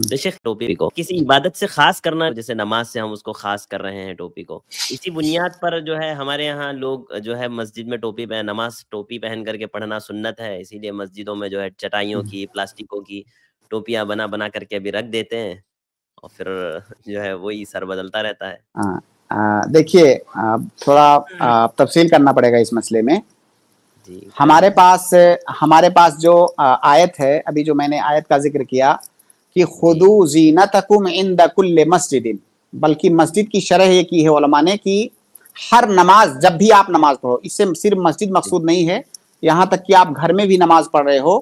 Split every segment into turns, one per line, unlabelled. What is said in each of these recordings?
शेख हम्म। टोपी को किसी इबादत से खास करना जैसे नमाज से हम उसको खास कर रहे हैं टोपी को इसी बुनियाद पर जो है हमारे यहाँ लोग जो है मस्जिद में टोपी पहन नमाज टोपी पहन करके पढ़ना सुन्नत है इसीलिए मस्जिदों में जो है चटाइयों की हम्म। प्लास्टिकों की टोपियां बना बना करके अभी रख देते हैं और फिर जो है वही सर बदलता रहता है हाँ, देखिए थोड़ा हम्म। तफसील करना पड़ेगा इस मसले में हमारे पास हमारे पास जो आयत है अभी जो मैंने आयत का जिक्र किया कि खुदू जीना तकुम इन मस्जिद बल्कि मस्जिद की शरह ये की है ने कि हर नमाज जब भी आप नमाज पढ़ो इससे सिर्फ मस्जिद मकसूद नहीं है यहाँ तक कि आप घर में भी नमाज पढ़ रहे हो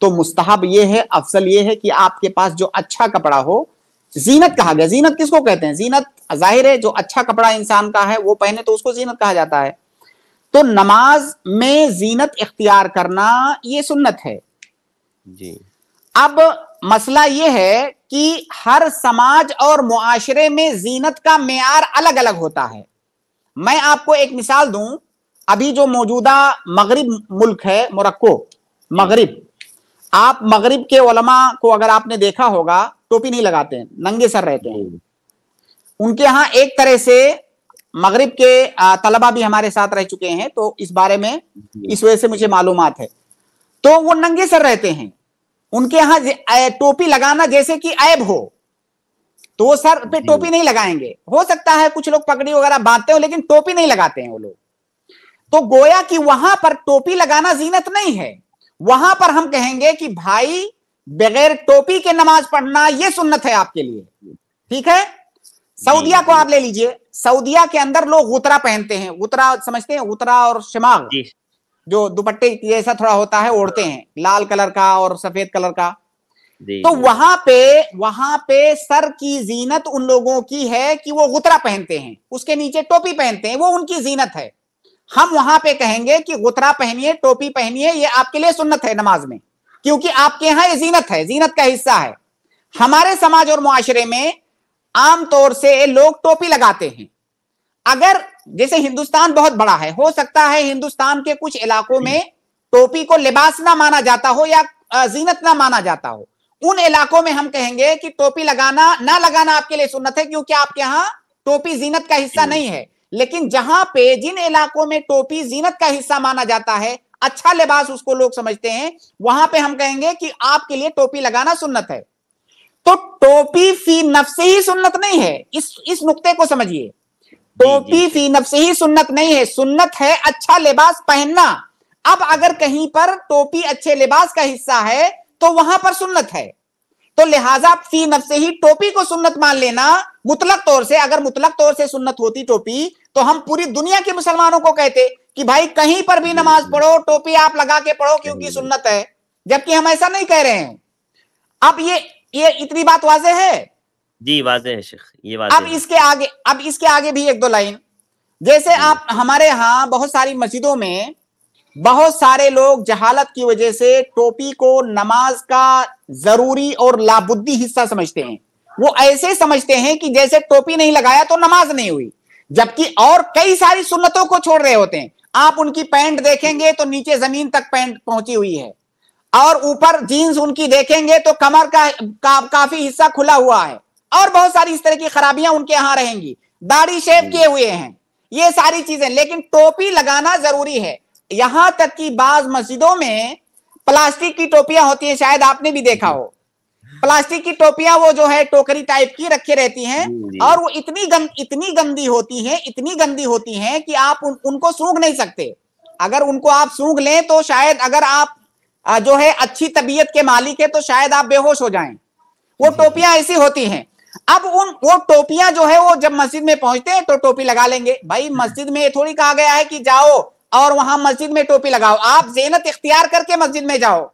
तो मुस्तहब ये है अफसल ये है कि आपके पास जो अच्छा कपड़ा हो जीनत कहा गया जीनत किसको कहते हैं जीनत जाहिर है जो अच्छा कपड़ा इंसान का है वो पहने तो उसको जीनत कहा जाता है तो नमाज में जीनत इख्तियार करना ये सुन्नत है जी अब मसला यह है कि हर समाज और मुआशरे में जीनत का मैार अलग अलग होता है मैं आपको एक मिसाल दूं अभी जो मौजूदा मगरब मुल्क है मोरक्को मगरब आप मगरब के ओलमा को अगर आपने देखा होगा टोपी नहीं लगाते हैं नंगे सर रहते हैं उनके यहाँ एक तरह से मगरब के तलबा भी हमारे साथ रह चुके हैं तो इस बारे में इस वजह से मुझे मालूम है तो वो नंगे सर रहते हैं उनके यहां टोपी लगाना जैसे कि ऐब हो तो वो सर पे टोपी नहीं लगाएंगे हो सकता है कुछ लोग पगड़ी वगैरह बांधते हो लेकिन टोपी नहीं लगाते हैं वो लोग तो गोया कि वहां पर टोपी लगाना जीनत नहीं है वहां पर हम कहेंगे कि भाई बगैर टोपी के नमाज पढ़ना यह सुन्नत है आपके लिए ठीक है सऊदिया को आप ले लीजिए सऊदिया के अंदर लोग उतरा पहनते हैं उतरा समझते हैं उतरा और शिमाग जो दुपट्टे जैसा थोड़ा होता है ओढ़ते हैं लाल कलर का और सफेद कलर का तो वहां पे वहां पे सर की जीनत उन लोगों की है कि वो गुतरा पहनते हैं उसके नीचे टोपी पहनते हैं वो उनकी जीनत है हम वहां पे कहेंगे कि गुतरा पहनिए टोपी पहनिए ये आपके लिए सुन्नत है नमाज में क्योंकि आपके यहाँ ये जीनत है जीनत का हिस्सा है हमारे समाज और मुआशरे में आमतौर से लोग टोपी लगाते हैं अगर जैसे हिंदुस्तान बहुत बड़ा है हो सकता है हिंदुस्तान के कुछ इलाकों में टोपी को लिबास ना माना जाता हो या जीनत ना माना जाता हो उन इलाकों में हम कहेंगे कि टोपी लगाना ना लगाना आपके लिए सुन्नत है क्योंकि आपके यहाँ टोपी जीनत का हिस्सा नहीं है लेकिन जहां पे जिन इलाकों में टोपी जीनत का हिस्सा माना जाता है अच्छा लिबास उसको लोग समझते हैं वहां पे हम कहेंगे कि आपके लिए टोपी लगाना सुन्नत है तो टोपी फी नफ से ही सुन्नत नहीं है इस इस नुक्ते को समझिए टोपी फी नफ्स ही सुन्नत नहीं है सुन्नत है अच्छा लिबास पहनना अब अगर कहीं पर टोपी अच्छे लिबास का हिस्सा है तो वहां पर सुन्नत है तो लिहाजा फी नफ्स ही टोपी को सुन्नत मान लेना मुतलक तौर से अगर मुतलक तौर से सुन्नत होती टोपी तो हम पूरी दुनिया के मुसलमानों को कहते कि भाई कहीं पर भी नमाज पढ़ो टोपी आप लगा के पढ़ो क्योंकि सुन्नत है जबकि हम ऐसा नहीं कह रहे हैं अब ये ये इतनी बात वाजे है जी वाजे है शेख ये वाजे अब इसके आगे अब इसके आगे भी एक दो लाइन जैसे आप हमारे यहाँ बहुत सारी मस्जिदों में बहुत सारे लोग जहालत की वजह से टोपी को नमाज का जरूरी और लाबुद्दी हिस्सा समझते हैं वो ऐसे समझते हैं कि जैसे टोपी नहीं लगाया तो नमाज नहीं हुई जबकि और कई सारी सुन्नतों को छोड़ रहे होते हैं आप उनकी पैंट देखेंगे तो नीचे जमीन तक पैंट पहुंची हुई है और ऊपर जीन्स उनकी देखेंगे तो कमर का, का काफी हिस्सा खुला हुआ है और बहुत सारी इस तरह की खराबियां उनके यहां रहेंगी दाढ़ी शेव किए हुए हैं ये सारी चीजें लेकिन टोपी लगाना जरूरी है यहां तक कि बाज मस्जिदों में प्लास्टिक की टोपियां होती हैं शायद आपने भी देखा हो प्लास्टिक की टोपियां वो जो है टोकरी टाइप की रखी रहती हैं और वो इतनी गं, इतनी गंदी होती हैं इतनी गंदी होती हैं कि आप उन, उनको सूंघ नहीं सकते अगर उनको आप सूंघ लें तो शायद अगर आप जो है अच्छी तबीयत के मालिक है तो शायद आप बेहोश हो जाएं वो टोपियां ऐसी होती हैं अब उन वो टोपियां जो है वो जब मस्जिद में पहुंचते हैं तो टोपी लगा लेंगे भाई मस्जिद में थोड़ी कहा गया है कि जाओ और वहां मस्जिद में टोपी लगाओ आप जेनत इख्तियार करके मस्जिद में जाओ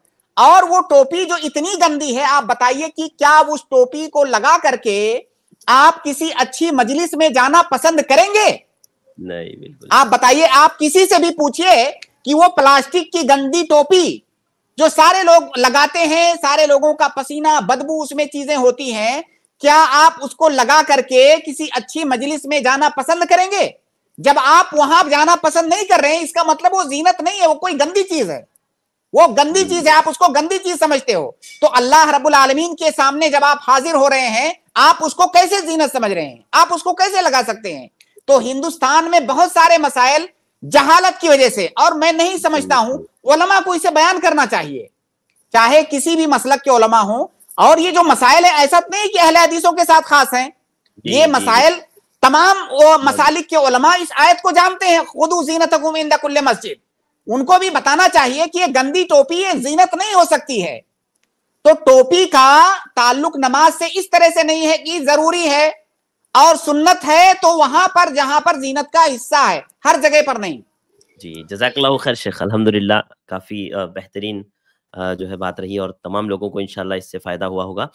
और वो टोपी जो इतनी गंदी है आप बताइए कि क्या उस टोपी को लगा करके आप किसी अच्छी मजलिस में जाना पसंद करेंगे नहीं बिल्कुल आप बताइए आप किसी से भी पूछिए कि वो प्लास्टिक की गंदी टोपी जो सारे लोग लगाते हैं सारे लोगों का पसीना बदबू उसमें चीजें होती हैं क्या आप उसको लगा करके किसी अच्छी मजलिस में जाना पसंद करेंगे जब आप वहां जाना पसंद नहीं कर रहे हैं इसका मतलब वो जीनत नहीं है वो कोई गंदी चीज है वो गंदी हम्म। चीज है आप उसको गंदी चीज समझते हो तो अल्लाह रबुल आलमीन के सामने जब आप हाजिर हो रहे हैं आप उसको कैसे जीनत समझ रहे हैं आप उसको कैसे लगा सकते हैं तो हिंदुस्तान में बहुत सारे मसाइल जहालत की वजह से और मैं नहीं समझता हूं ओलमा हम्म। को इसे बयान करना चाहिए चाहे किसी भी मसलक के ओलमा हो और ये जो मसाइल है ऐसा तो नहीं कि अहले हदीसों के साथ खास हैं ये मसाइल तमाम मसालिक के उलमा इस आयत को जानते हैं खुद जीनत कुल्ले मस्जिद उनको भी बताना चाहिए कि ये गंदी टोपी ये जीनत नहीं हो सकती है तो टोपी का ताल्लुक नमाज से इस तरह से नहीं है कि जरूरी है और सुन्नत है तो वहां पर जहां पर जीनत का हिस्सा है हर जगह पर नहीं जी जजाकल्ला खैर शेख अलहमदिल्ला काफ़ी बेहतरीन जो है बात रही और तमाम लोगों को इनशाला इससे फ़ायदा हुआ होगा